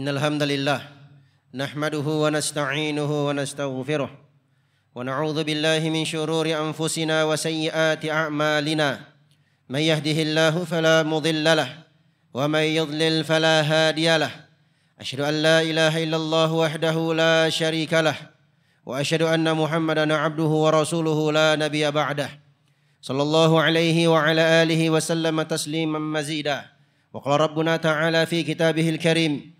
إن الحمد لله نحمده ونستعينه ونستغفره ونعوذ بالله من شرور أنفسنا وسيئات أعمالنا من يهده الله فلا مضل له ومن يضلل فلا هادي له أشهد أن لا إله إلا الله وحده لا شريك له وأشهد أن محمدا عبده ورسوله لا نبي بعده صلى الله عليه وعلى آله وسلم تسليما مزيدا وقال ربنا تعالى في كتابه الكريم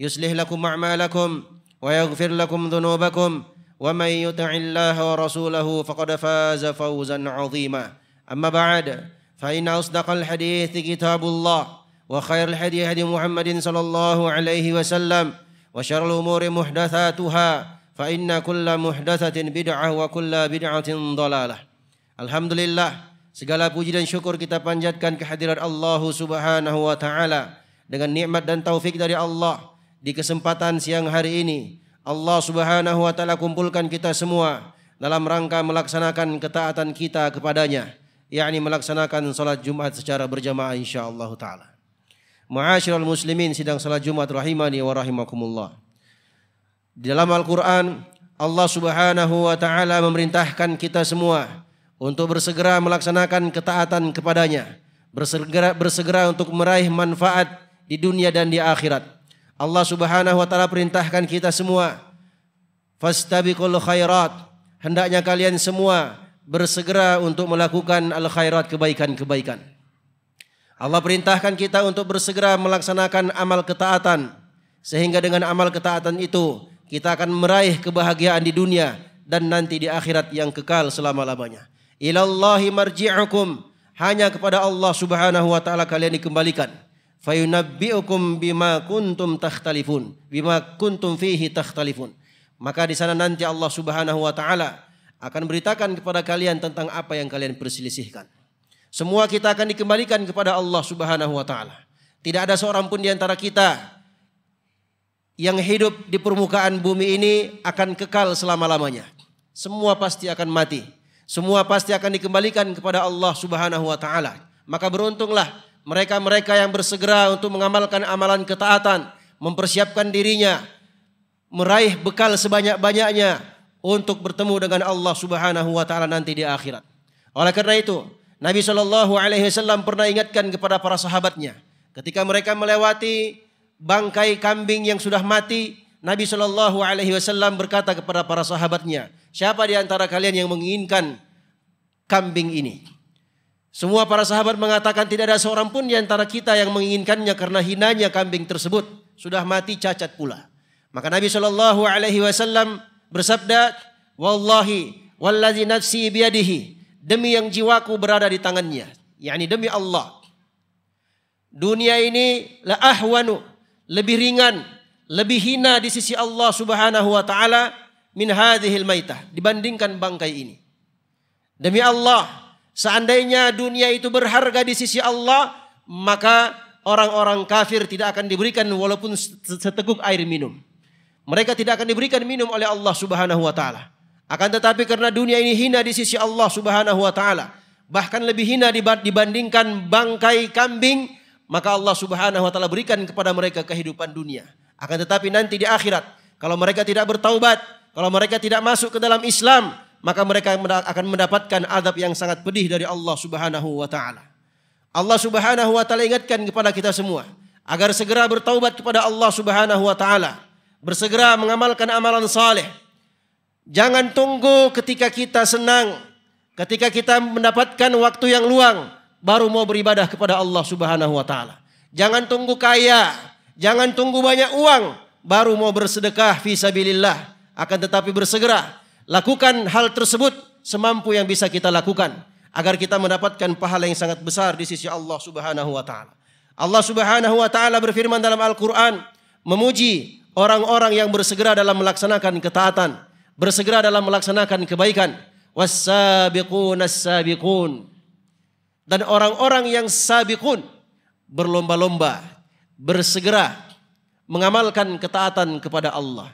يصلح لكم أعمالكم ويغفر لكم ذنوبكم ومن يطع الله ورسوله فقد فاز فوزا عظيما أما بعد فإن أصدق الحديث كتاب الله وخير الحديث هدي محمد صلى الله عليه وسلم وشر الأمور محدثاتها فإن كل محدثة بدعة وكل بدعة ضلالة الحمد لله Segala puji dan syukur kita panjatkan kehadiran Allah Subhanahu wa taala dengan nikmat dan taufik dari Allah di kesempatan siang hari ini Allah Subhanahu wa taala kumpulkan kita semua dalam rangka melaksanakan ketaatan kita kepadanya yakni melaksanakan salat Jumat secara berjamaah insyaallah taala. Ma'asyiral muslimin sidang salat Jumat rahimani wa rahimakumullah. Di dalam Al-Qur'an Allah Subhanahu wa taala memerintahkan kita semua untuk bersegera melaksanakan ketaatan kepadanya, bersegera bersegera untuk meraih manfaat di dunia dan di akhirat. Allah Subhanahu wa taala perintahkan kita semua fastabiqul khairat hendaknya kalian semua bersegera untuk melakukan al khairat kebaikan-kebaikan. Allah perintahkan kita untuk bersegera melaksanakan amal ketaatan sehingga dengan amal ketaatan itu kita akan meraih kebahagiaan di dunia dan nanti di akhirat yang kekal selama-lamanya. Ilallahi marji'ukum hanya kepada Allah Subhanahu wa taala kalian dikembalikan fayunabbi'ukum bima kuntum takhtalifun bima kuntum fihi takhtalifun maka di sana nanti Allah Subhanahu wa taala akan beritakan kepada kalian tentang apa yang kalian perselisihkan semua kita akan dikembalikan kepada Allah Subhanahu wa taala tidak ada seorang pun di antara kita yang hidup di permukaan bumi ini akan kekal selama-lamanya semua pasti akan mati semua pasti akan dikembalikan kepada Allah Subhanahu wa taala maka beruntunglah mereka-mereka yang bersegera untuk mengamalkan amalan ketaatan, mempersiapkan dirinya, meraih bekal sebanyak-banyaknya untuk bertemu dengan Allah Subhanahu wa taala nanti di akhirat. Oleh karena itu, Nabi Shallallahu alaihi wasallam pernah ingatkan kepada para sahabatnya ketika mereka melewati bangkai kambing yang sudah mati, Nabi Shallallahu alaihi wasallam berkata kepada para sahabatnya, "Siapa di antara kalian yang menginginkan kambing ini?" Semua para sahabat mengatakan tidak ada seorang pun di antara kita yang menginginkannya karena hinanya kambing tersebut sudah mati cacat pula. Maka Nabi Shallallahu Alaihi Wasallam bersabda, Wallahi, wallazi nafsi biadihi. Demi yang jiwaku berada di tangannya. yakni demi Allah. Dunia ini la ahwanu, lebih ringan, lebih hina di sisi Allah Subhanahu wa taala min hadhil maitah dibandingkan bangkai ini. Demi Allah, Seandainya dunia itu berharga di sisi Allah, maka orang-orang kafir tidak akan diberikan walaupun seteguk air minum. Mereka tidak akan diberikan minum oleh Allah Subhanahu wa taala. Akan tetapi karena dunia ini hina di sisi Allah Subhanahu wa taala, bahkan lebih hina dibandingkan bangkai kambing, maka Allah Subhanahu wa taala berikan kepada mereka kehidupan dunia. Akan tetapi nanti di akhirat kalau mereka tidak bertaubat, kalau mereka tidak masuk ke dalam Islam, maka mereka akan mendapatkan adab yang sangat pedih dari Allah Subhanahu wa taala. Allah Subhanahu wa taala ingatkan kepada kita semua agar segera bertaubat kepada Allah Subhanahu wa taala, bersegera mengamalkan amalan saleh. Jangan tunggu ketika kita senang, ketika kita mendapatkan waktu yang luang baru mau beribadah kepada Allah Subhanahu wa taala. Jangan tunggu kaya, jangan tunggu banyak uang baru mau bersedekah fisabilillah, akan tetapi bersegera Lakukan hal tersebut semampu yang bisa kita lakukan agar kita mendapatkan pahala yang sangat besar di sisi Allah Subhanahu wa taala. Allah Subhanahu wa taala berfirman dalam Al-Qur'an memuji orang-orang yang bersegera dalam melaksanakan ketaatan, bersegera dalam melaksanakan kebaikan. as sabiqun. Dan orang-orang yang sabiqun berlomba-lomba, bersegera mengamalkan ketaatan kepada Allah.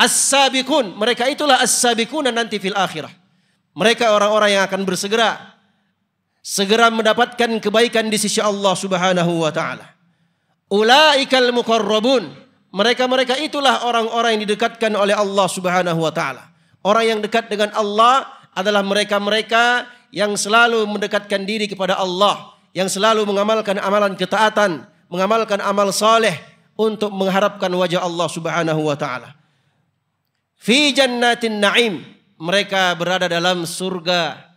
As-sabikun. Mereka itulah as-sabikun dan nanti fil akhirah. Mereka orang-orang yang akan bersegera. Segera mendapatkan kebaikan di sisi Allah subhanahu wa ta'ala. Ula'ikal mukarrabun. Mereka-mereka itulah orang-orang yang didekatkan oleh Allah subhanahu wa ta'ala. Orang yang dekat dengan Allah adalah mereka-mereka yang selalu mendekatkan diri kepada Allah. Yang selalu mengamalkan amalan ketaatan. Mengamalkan amal saleh untuk mengharapkan wajah Allah subhanahu wa ta'ala. Fi jannatin na'im. Mereka berada dalam surga.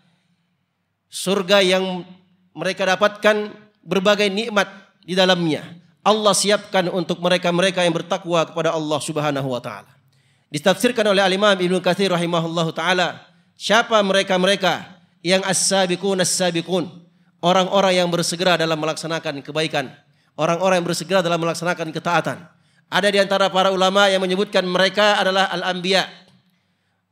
Surga yang mereka dapatkan berbagai nikmat di dalamnya. Allah siapkan untuk mereka-mereka yang bertakwa kepada Allah Subhanahu wa taala. Ditafsirkan oleh Al-Imam Ibnu Katsir rahimahullahu taala, siapa mereka-mereka yang as-sabiqun as-sabiqun, orang-orang yang bersegera dalam melaksanakan kebaikan, orang-orang yang bersegera dalam melaksanakan ketaatan. Ada di antara para ulama yang menyebutkan mereka adalah al-anbiya,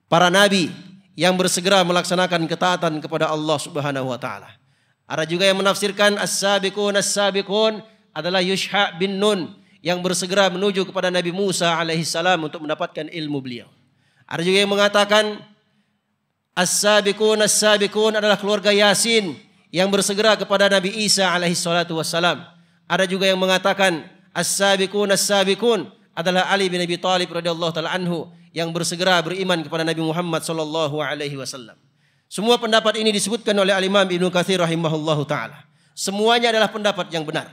para nabi yang bersegera melaksanakan ketaatan kepada Allah Subhanahu wa taala. Ada juga yang menafsirkan as-sabiqun as-sabiqun adalah Yushha bin Nun yang bersegera menuju kepada Nabi Musa alaihi salam untuk mendapatkan ilmu beliau. Ada juga yang mengatakan as-sabiqun as-sabiqun adalah keluarga Yasin yang bersegera kepada Nabi Isa alaihi salatu wassalam. Ada juga yang mengatakan as-sabiqun as-sabiqun adalah Ali bin Abi Thalib radhiyallahu taala anhu yang bersegera beriman kepada Nabi Muhammad sallallahu alaihi wasallam. Semua pendapat ini disebutkan oleh Al-Imam Ibnu Katsir rahimahullahu taala. Semuanya adalah pendapat yang benar.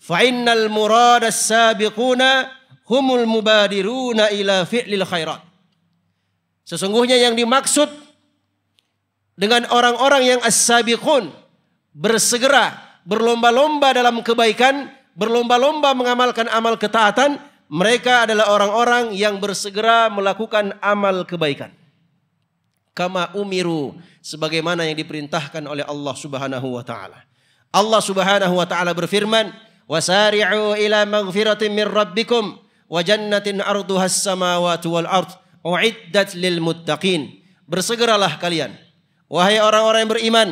Fa innal murad as-sabiquna humul mubadiruna ila fi'lil khairat. Sesungguhnya yang dimaksud dengan orang-orang yang as-sabiqun bersegera berlomba-lomba dalam kebaikan berlomba-lomba mengamalkan amal ketaatan, mereka adalah orang-orang yang bersegera melakukan amal kebaikan. Kama umiru sebagaimana yang diperintahkan oleh Allah Subhanahu wa taala. Allah Subhanahu wa taala berfirman, "Wasari'u ila maghfiratin min rabbikum wa jannatin arduha as-samawati wal Bersegeralah kalian wahai orang-orang yang beriman,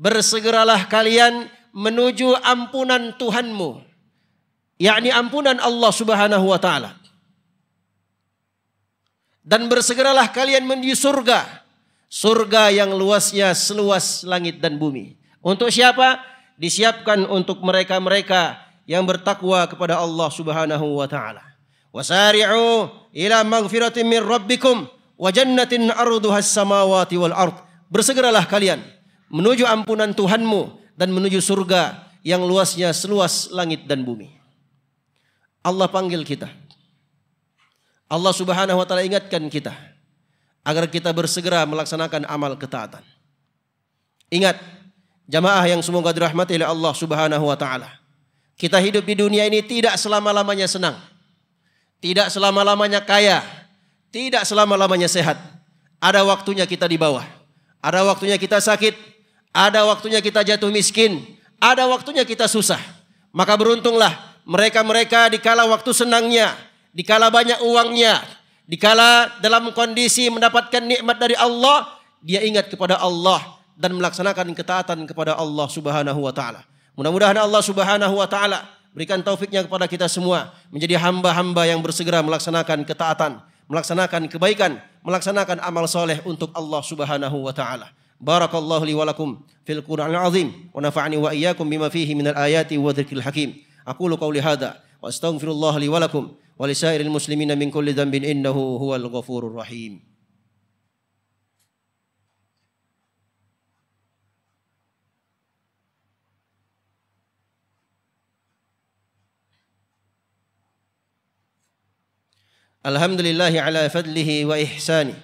bersegeralah kalian menuju ampunan Tuhanmu yakni ampunan Allah Subhanahu wa taala. Dan bersegeralah kalian menuju surga, surga yang luasnya seluas langit dan bumi. Untuk siapa? Disiapkan untuk mereka-mereka yang bertakwa kepada Allah Subhanahu wa taala. Wasari'u ila magfiratin min rabbikum wa jannatin arduha samawati wal ard. Bersegeralah kalian menuju ampunan Tuhanmu dan menuju surga yang luasnya seluas langit dan bumi. Allah panggil kita. Allah Subhanahu wa taala ingatkan kita agar kita bersegera melaksanakan amal ketaatan. Ingat, jamaah yang semoga dirahmati oleh Allah Subhanahu wa taala. Kita hidup di dunia ini tidak selama-lamanya senang. Tidak selama-lamanya kaya, tidak selama-lamanya sehat. Ada waktunya kita di bawah. Ada waktunya kita sakit, ada waktunya kita jatuh miskin, ada waktunya kita susah. Maka beruntunglah mereka-mereka dikala waktu senangnya, dikala banyak uangnya, dikala dalam kondisi mendapatkan nikmat dari Allah, dia ingat kepada Allah dan melaksanakan ketaatan kepada Allah Subhanahu wa taala. Mudah-mudahan Allah Subhanahu wa taala berikan taufiknya kepada kita semua menjadi hamba-hamba yang bersegera melaksanakan ketaatan, melaksanakan kebaikan, melaksanakan amal soleh untuk Allah Subhanahu wa taala. Barakallahu li wa lakum fil Qur'anil azim wa nafa'ani wa iyyakum bima fihi minal ayati wa dzikril hakim. أقول قولي هذا وأستغفر الله لي ولكم ولسائر المسلمين من كل ذنب إنه هو الغفور الرحيم الحمد لله على فضله وإحسانه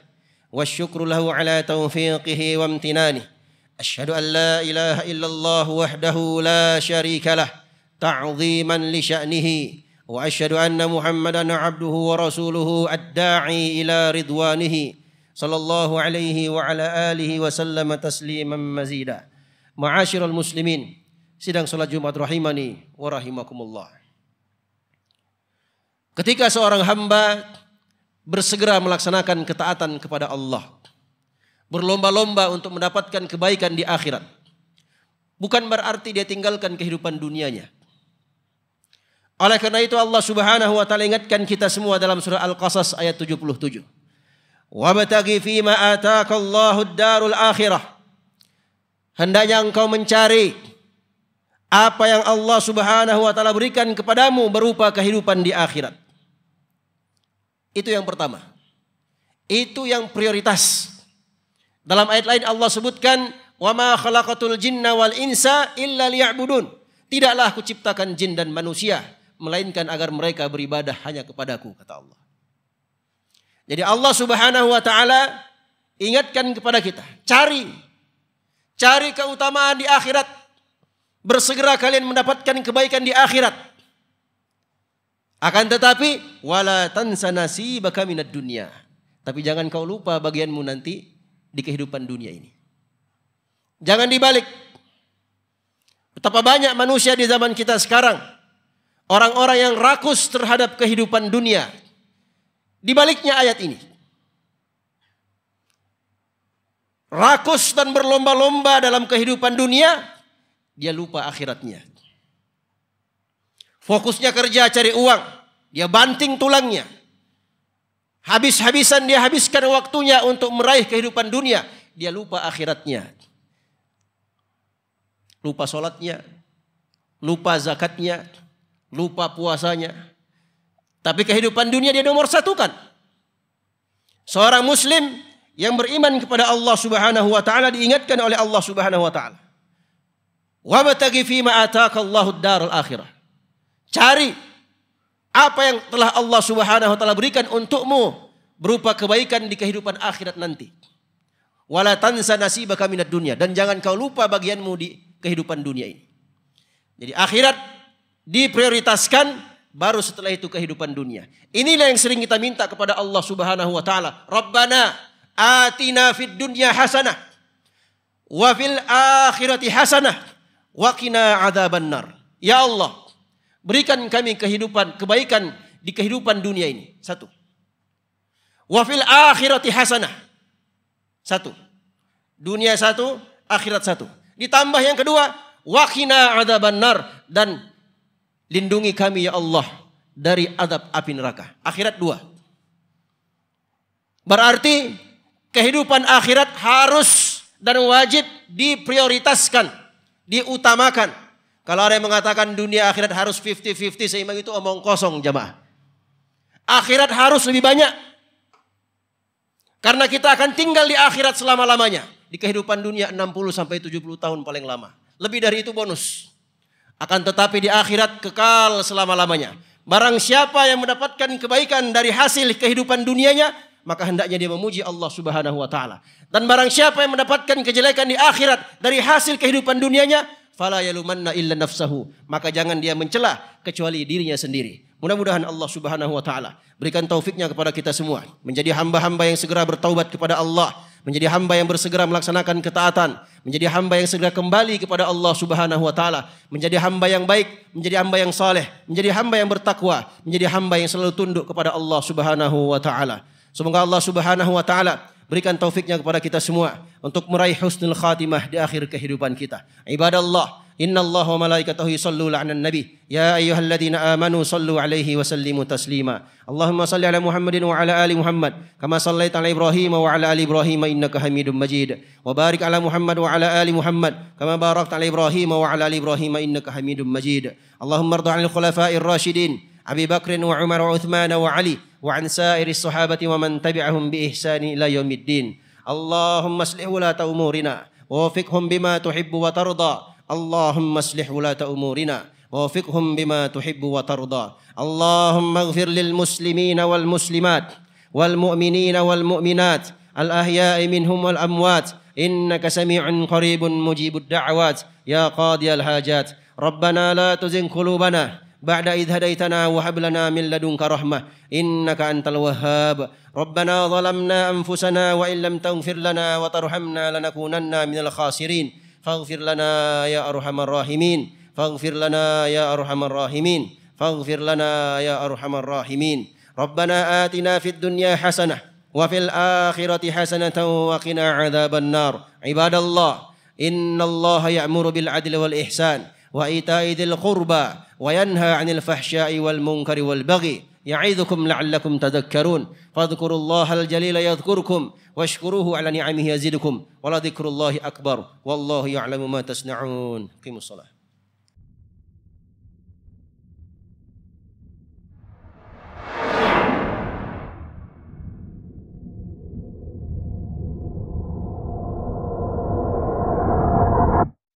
والشكر له على توفيقه وامتنانه أشهد أن لا إله إلا الله وحده لا شريك له تعظيما لشأنه وأشهد أن محمدا عبده ورسوله الداعي إلى رضوانه صلى الله عليه وعلى آله وسلم تسليما مزيدا معاشر المسلمين sidang salat Jumat rahimani wa rahimakumullah. Ketika seorang hamba bersegera melaksanakan ketaatan kepada Allah, berlomba-lomba untuk mendapatkan kebaikan di akhirat. Bukan berarti dia tinggalkan kehidupan dunianya. Oleh karena itu Allah Subhanahu wa taala ingatkan kita semua dalam surah Al-Qasas ayat 77. Wabtaghi ma ataka Allahu darul akhirah. Hendaknya engkau mencari apa yang Allah Subhanahu wa taala berikan kepadamu berupa kehidupan di akhirat. Itu yang pertama. Itu yang prioritas. Dalam ayat lain Allah sebutkan wa ma khalaqatul jinna wal insa illa liya'budun. Tidaklah aku ciptakan jin dan manusia melainkan agar mereka beribadah hanya kepadaku kata Allah. Jadi Allah Subhanahu wa taala ingatkan kepada kita, cari cari keutamaan di akhirat. Bersegera kalian mendapatkan kebaikan di akhirat. Akan tetapi wala tansa nasibaka minad dunya. Tapi jangan kau lupa bagianmu nanti di kehidupan dunia ini. Jangan dibalik. Betapa banyak manusia di zaman kita sekarang Orang-orang yang rakus terhadap kehidupan dunia. Di baliknya ayat ini. Rakus dan berlomba-lomba dalam kehidupan dunia, dia lupa akhiratnya. Fokusnya kerja cari uang, dia banting tulangnya. Habis-habisan dia habiskan waktunya untuk meraih kehidupan dunia, dia lupa akhiratnya. Lupa sholatnya, lupa zakatnya, lupa puasanya. Tapi kehidupan dunia dia nomor satu kan. Seorang muslim yang beriman kepada Allah Subhanahu wa taala diingatkan oleh Allah Subhanahu wa taala. Wabatagi fima fi darul akhirah. Cari apa yang telah Allah Subhanahu wa taala berikan untukmu berupa kebaikan di kehidupan akhirat nanti. Wala tansa nasibaka minat dunia dan jangan kau lupa bagianmu di kehidupan dunia ini. Jadi akhirat diprioritaskan baru setelah itu kehidupan dunia. Inilah yang sering kita minta kepada Allah Subhanahu wa taala. Rabbana atina fid dunya hasanah wa fil akhirati hasanah wa qina adzaban nar. Ya Allah, berikan kami kehidupan kebaikan di kehidupan dunia ini. Satu. Wa fil akhirati hasanah. Satu. Dunia satu, akhirat satu. Ditambah yang kedua, wa qina adzaban nar dan Lindungi kami ya Allah dari adab api neraka. Akhirat dua. Berarti kehidupan akhirat harus dan wajib diprioritaskan, diutamakan. Kalau ada yang mengatakan dunia akhirat harus 50-50 seimbang itu omong kosong jamaah. Akhirat harus lebih banyak. Karena kita akan tinggal di akhirat selama-lamanya. Di kehidupan dunia 60 70 tahun paling lama. Lebih dari itu bonus. Akan tetapi di akhirat kekal selama-lamanya. Barang siapa yang mendapatkan kebaikan dari hasil kehidupan dunianya, maka hendaknya dia memuji Allah Subhanahu wa taala. Dan barang siapa yang mendapatkan kejelekan di akhirat dari hasil kehidupan dunianya, fala yalumanna illa nafsahu, maka jangan dia mencela kecuali dirinya sendiri. Mudah-mudahan Allah Subhanahu wa taala berikan taufiknya kepada kita semua menjadi hamba-hamba yang segera bertaubat kepada Allah menjadi hamba yang bersegera melaksanakan ketaatan, menjadi hamba yang segera kembali kepada Allah Subhanahu wa taala, menjadi hamba yang baik, menjadi hamba yang saleh, menjadi hamba yang bertakwa, menjadi hamba yang selalu tunduk kepada Allah Subhanahu wa taala. Semoga Allah Subhanahu wa taala berikan taufiknya kepada kita semua untuk meraih husnul khatimah di akhir kehidupan kita. Ibadah Allah إن الله وملائكته يصلون على النبي يا أيها الذين آمنوا صلوا عليه وسلموا تسليما اللهم صل على محمد وعلى آل محمد كما صليت على إبراهيم وعلى آل إبراهيم إنك حميد مجيد وبارك على محمد وعلى آل محمد كما باركت على إبراهيم وعلى آل إبراهيم إنك حميد مجيد اللهم ارض عن الخلفاء الراشدين أبي بكر وعمر وعثمان وعلي وعن سائر الصحابة ومن تبعهم بإحسان إلى يوم الدين اللهم اصلح ولاة أمورنا ووفقهم بما تحب وترضى اللهم اصلح ولاة أمورنا ووفقهم بما تحب وترضى اللهم اغفر للمسلمين والمسلمات والمؤمنين والمؤمنات الأحياء منهم والأموات إنك سميع قريب مجيب الدعوات يا قاضي الحاجات ربنا لا تزن قلوبنا بعد إذ هديتنا وهب لنا من لدنك رحمة إنك أنت الوهاب ربنا ظلمنا أنفسنا وإن لم تغفر لنا وترحمنا لنكونن من الخاسرين فاغفر لنا يا أرحم الراحمين فاغفر لنا يا أرحم الراحمين فاغفر لنا يا أرحم الراحمين ربنا آتنا في الدنيا حسنة وفي الآخرة حسنة وقنا عذاب النار عباد الله إن الله يأمر بالعدل والإحسان وإيتاء ذي القربى وينهى عن الفحشاء والمنكر والبغي يعظكم لعلكم تذكرون فاذكروا الله الجليل يذكركم واشكروه على نعمه يزدكم ولذكر الله أكبر والله يعلم ما تصنعون قيموا الصلاة